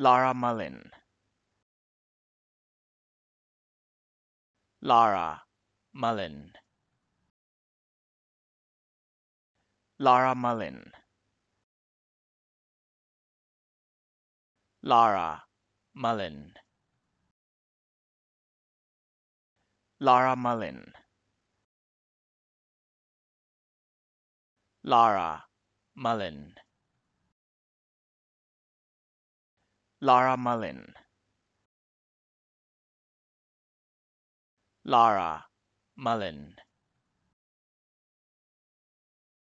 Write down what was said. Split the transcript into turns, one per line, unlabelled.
Lara Mullin Lara Mullin Lara Mullin Lara Mullin Lara Mullin Lara Mullin Lara Mullin Lara Mullin